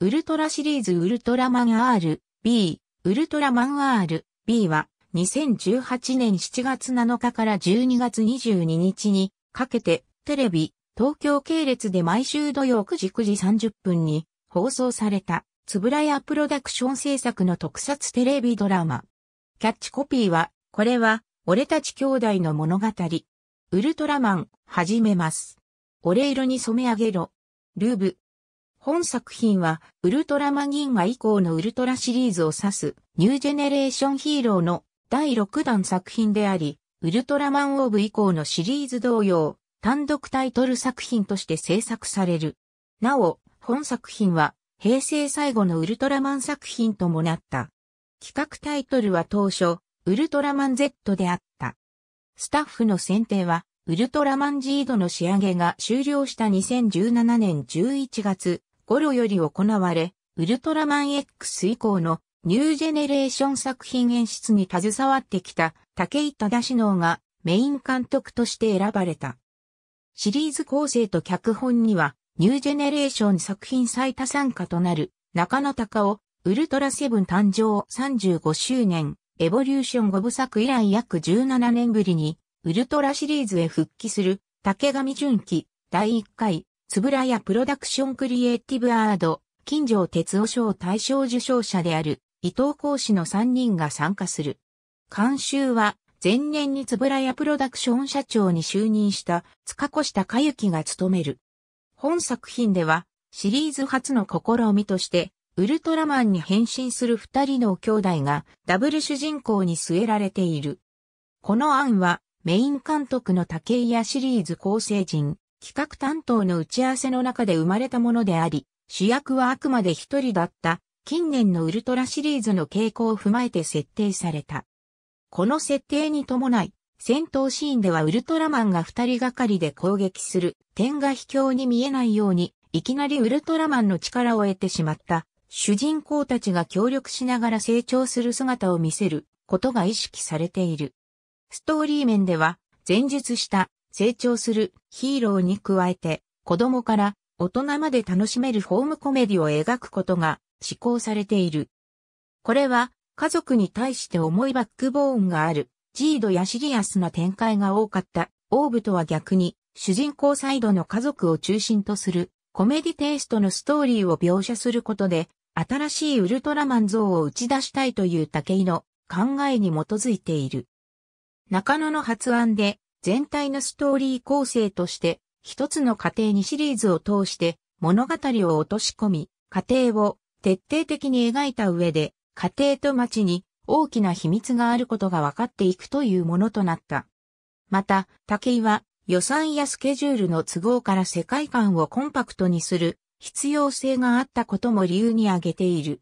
ウルトラシリーズウルトラマン R、B、ウルトラマン R、B は2018年7月7日から12月22日にかけてテレビ、東京系列で毎週土曜9時9時30分に放送されたつぶらやプロダクション制作の特撮テレビドラマ。キャッチコピーは、これは俺たち兄弟の物語。ウルトラマン、始めます。俺色に染め上げろ。ルーブ。本作品は、ウルトラマン銀河以降のウルトラシリーズを指す、ニュージェネレーションヒーローの第6弾作品であり、ウルトラマンオーブ以降のシリーズ同様、単独タイトル作品として制作される。なお、本作品は、平成最後のウルトラマン作品ともなった。企画タイトルは当初、ウルトラマン Z であった。スタッフの選定は、ウルトラマン G ドの仕上げが終了した2017年11月、頃より行われ、ウルトラマン X 以降のニュージェネレーション作品演出に携わってきた竹井忠志能がメイン監督として選ばれた。シリーズ構成と脚本にはニュージェネレーション作品最多参加となる中野隆夫、ウルトラセブン誕生35周年、エボリューション5部作以来約17年ぶりにウルトラシリーズへ復帰する竹上純喜第1回つぶらやプロダクションクリエイティブアード、金城哲夫賞大賞受賞者である伊藤講師の3人が参加する。監修は、前年につぶらやプロダクション社長に就任した塚越ゆ之が務める。本作品では、シリーズ初の試みとして、ウルトラマンに変身する二人の兄弟がダブル主人公に据えられている。この案はメイン監督の竹井やシリーズ構成人、企画担当の打ち合わせの中で生まれたものであり、主役はあくまで一人だった近年のウルトラシリーズの傾向を踏まえて設定された。この設定に伴い、戦闘シーンではウルトラマンが二人がかりで攻撃する点が卑怯に見えないように、いきなりウルトラマンの力を得てしまった主人公たちが協力しながら成長する姿を見せることが意識されている。ストーリー面では前述した成長するヒーローに加えて、子供から大人まで楽しめるホームコメディを描くことが施行されている。これは家族に対して重いバックボーンがある、ジードやシリアスな展開が多かったオーブとは逆に主人公サイドの家族を中心とするコメディテイストのストーリーを描写することで新しいウルトラマン像を打ち出したいという武井の考えに基づいている。中野の発案で全体のストーリー構成として、一つの過程にシリーズを通して物語を落とし込み、過程を徹底的に描いた上で、過程と街に大きな秘密があることが分かっていくというものとなった。また、竹井は予算やスケジュールの都合から世界観をコンパクトにする必要性があったことも理由に挙げている。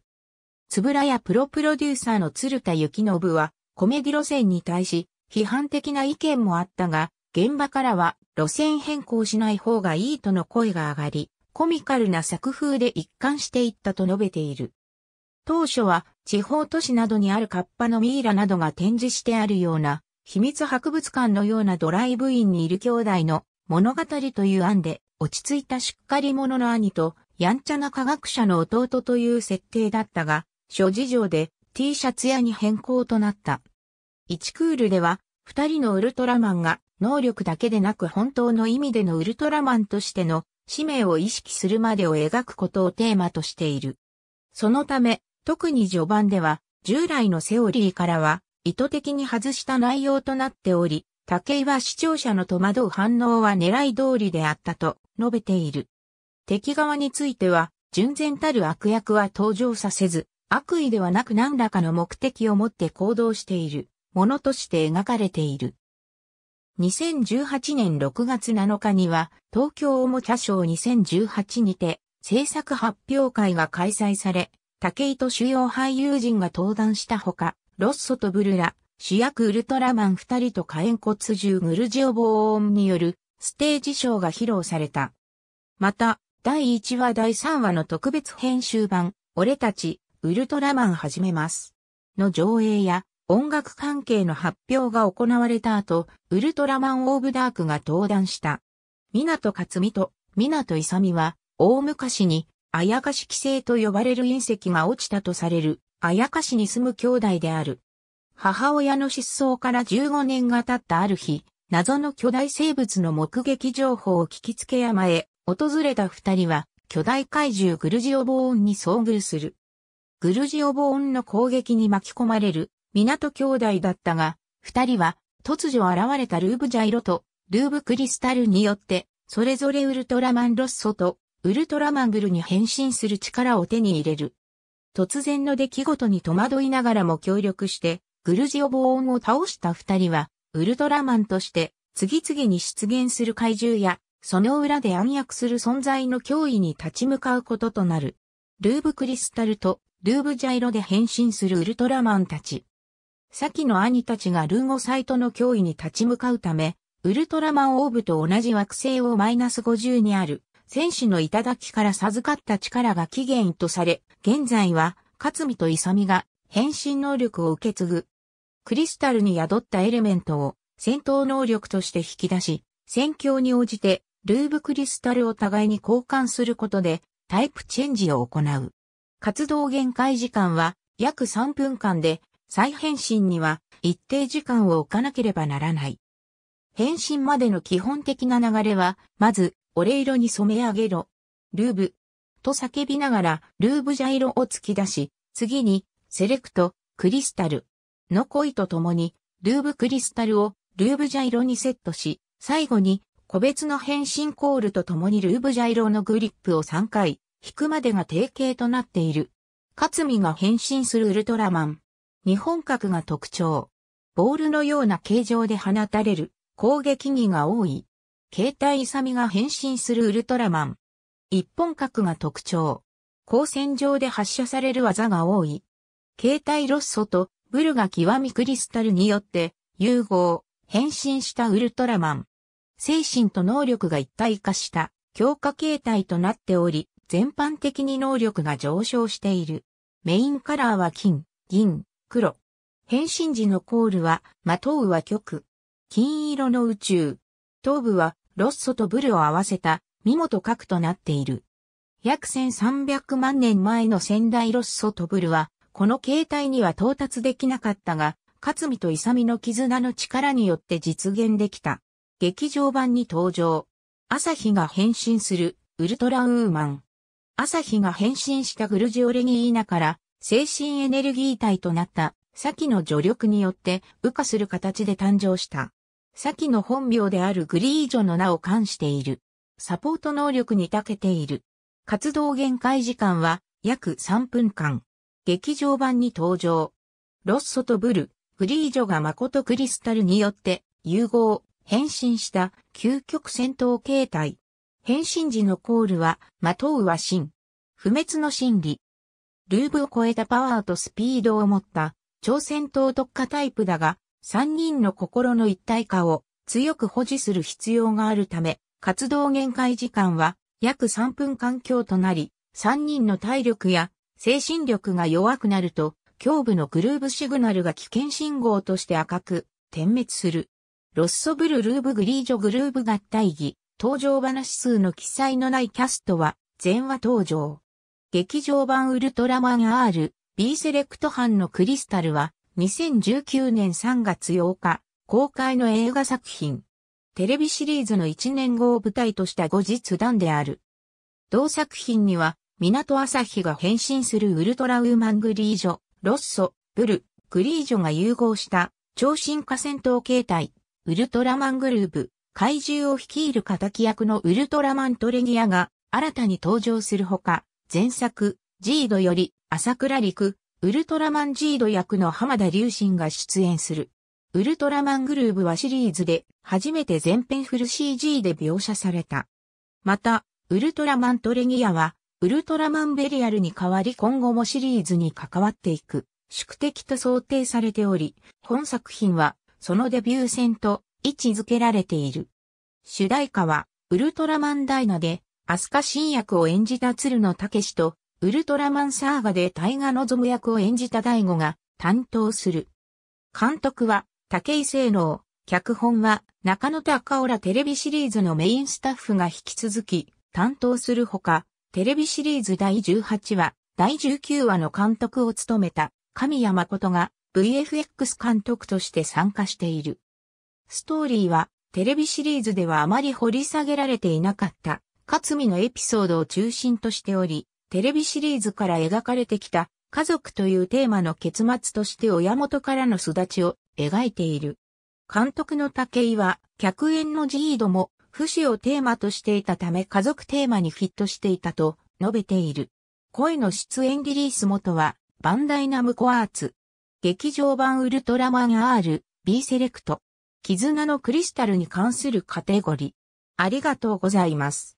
つぶらやプロプロデューサーの鶴田幸信はコメディ路線に対し批判的な意見もあったが、現場からは路線変更しない方がいいとの声が上がり、コミカルな作風で一貫していったと述べている。当初は地方都市などにあるカッパのミイラなどが展示してあるような秘密博物館のようなドライブインにいる兄弟の物語という案で落ち着いたしっかり者の兄とやんちゃな科学者の弟という設定だったが諸事情で T シャツ屋に変更となった。1クールでは、2人のウルトラマンが、能力だけでなく本当の意味でのウルトラマンとしての使命を意識するまでを描くことをテーマとしている。そのため、特に序盤では、従来のセオリーからは、意図的に外した内容となっており、武井は視聴者の戸惑う反応は狙い通りであったと述べている。敵側については、純然たる悪役は登場させず、悪意ではなく何らかの目的を持って行動している。ものとして描かれている。2018年6月7日には、東京おもちゃショー2018にて、制作発表会が開催され、竹井と主要俳優陣が登壇したほか、ロッソとブルラ、主役ウルトラマン二人と火炎骨獣グルジオ防ンによるステージショーが披露された。また、第1話第3話の特別編集版、俺たち、ウルトラマン始めます。の上映や、音楽関係の発表が行われた後、ウルトラマン・オブ・ダークが登壇した。港勝美と港勇は、大昔に、あやかし規制と呼ばれる隕石が落ちたとされる、あやかしに住む兄弟である。母親の失踪から15年が経ったある日、謎の巨大生物の目撃情報を聞きつけ山へ訪れた二人は巨大怪獣グルジオボーンに遭遇する。グルジオボーンの攻撃に巻き込まれる港兄弟だったが、二人は突如現れたルーブジャイロとルーブクリスタルによって、それぞれウルトラマンロッソとウルトラマングルに変身する力を手に入れる。突然の出来事に戸惑いながらも協力して、グルジオボーンを倒した二人は、ウルトラマンとして次々に出現する怪獣や、その裏で暗躍する存在の脅威に立ち向かうこととなる。ルーブクリスタルとルーブジャイロで変身するウルトラマンたち。先の兄たちがルーゴサイトの脅威に立ち向かうため、ウルトラマンオーブと同じ惑星をマイナス50にある、戦士の頂から授かった力が起源とされ、現在は、勝美とイサミが変身能力を受け継ぐ。クリスタルに宿ったエレメントを戦闘能力として引き出し、戦況に応じてルーブクリスタルを互いに交換することでタイプチェンジを行う。活動限界時間は約3分間で再返信には一定時間を置かなければならない。返信までの基本的な流れは、まず、オレ色に染め上げろ。ルーブ。と叫びながら、ルーブジャイロを突き出し、次に、セレクト、クリスタル。の恋とともに、ルーブクリスタルを、ルーブジャイロにセットし、最後に、個別の返信コールとともにルーブジャイロのグリップを3回、引くまでが定型となっている。勝美が変身するウルトラマン。日本角が特徴。ボールのような形状で放たれる攻撃技が多い。携帯勇が変身するウルトラマン。一本角が特徴。光線上で発射される技が多い。携帯ロッソとブルが極みクリスタルによって融合、変身したウルトラマン。精神と能力が一体化した強化形態となっており、全般的に能力が上昇している。メインカラーは金、銀、黒。変身時のコールは、マトウは極。金色の宇宙。頭部は、ロッソとブルを合わせた、見事核となっている。約1300万年前の仙台ロッソとブルは、この形態には到達できなかったが、カツミとイサミの絆の力によって実現できた。劇場版に登場。朝日が変身する、ウルトラウーマン。朝日が変身したグルジオレギーナから、精神エネルギー体となった先の助力によって羽化する形で誕生した。先の本名であるグリージョの名を冠している。サポート能力に長けている。活動限界時間は約3分間。劇場版に登場。ロッソとブル、グリージョが誠クリスタルによって融合、変身した究極戦闘形態。変身時のコールは、まとうは真。不滅の真理。ルーブを超えたパワーとスピードを持った朝鮮党特化タイプだが、3人の心の一体化を強く保持する必要があるため、活動限界時間は約3分間強となり、3人の体力や精神力が弱くなると、胸部のグルーブシグナルが危険信号として赤く点滅する。ロッソブルルーブグリージョグルーブ合体儀、登場話数の記載のないキャストは、全話登場。劇場版ウルトラマン R、B セレクト版のクリスタルは、2019年3月8日、公開の映画作品。テレビシリーズの1年後を舞台とした後日談である。同作品には、港朝日が変身するウルトラウーマングリージョ、ロッソ、ブル、グリージョが融合した超進化戦闘形態、ウルトラマングルーブ、怪獣を率いる仇役のウルトラマントレギアが新たに登場するほか、前作、ジードより、朝倉陸、ウルトラマンジード役の浜田隆信が出演する。ウルトラマングルーブはシリーズで、初めて全編フル CG で描写された。また、ウルトラマントレギアは、ウルトラマンベリアルに代わり今後もシリーズに関わっていく、宿敵と想定されており、本作品は、そのデビュー戦と位置づけられている。主題歌は、ウルトラマンダイナで、飛鳥新役を演じた鶴野武と、ウルトラマンサーガで大河望む役を演じた大悟が担当する。監督は、武井聖能、脚本は、中野高浦テレビシリーズのメインスタッフが引き続き、担当するほか、テレビシリーズ第18話、第19話の監督を務めた、神谷誠が VFX 監督として参加している。ストーリーは、テレビシリーズではあまり掘り下げられていなかった、勝美のエピソードを中心としており、テレビシリーズから描かれてきた家族というテーマの結末として親元からの育ちを描いている。監督の竹井は、客演のジードも、不死をテーマとしていたため家族テーマにフィットしていたと述べている。声の出演リリース元は、バンダイナムコアーツ。劇場版ウルトラマン R、B セレクト。絆のクリスタルに関するカテゴリー。ありがとうございます。